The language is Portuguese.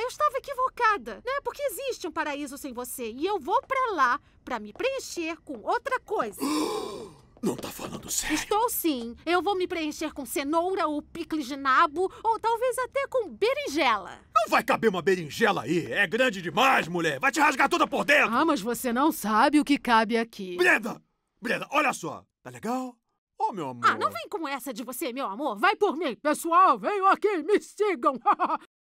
eu estava equivocada, né? Porque existe um paraíso sem você e eu vou para lá para me preencher com outra coisa. Não tá falando sério? Estou sim. Eu vou me preencher com cenoura ou picles de nabo ou talvez até com berinjela. Não vai caber uma berinjela aí. É grande demais, mulher. Vai te rasgar toda por dentro. Ah, mas você não sabe o que cabe aqui. Brenda! Brenda, olha só. Tá legal? Ô, oh, meu amor. Ah, não vem com essa de você, meu amor. Vai por mim. Pessoal, venham aqui, me sigam.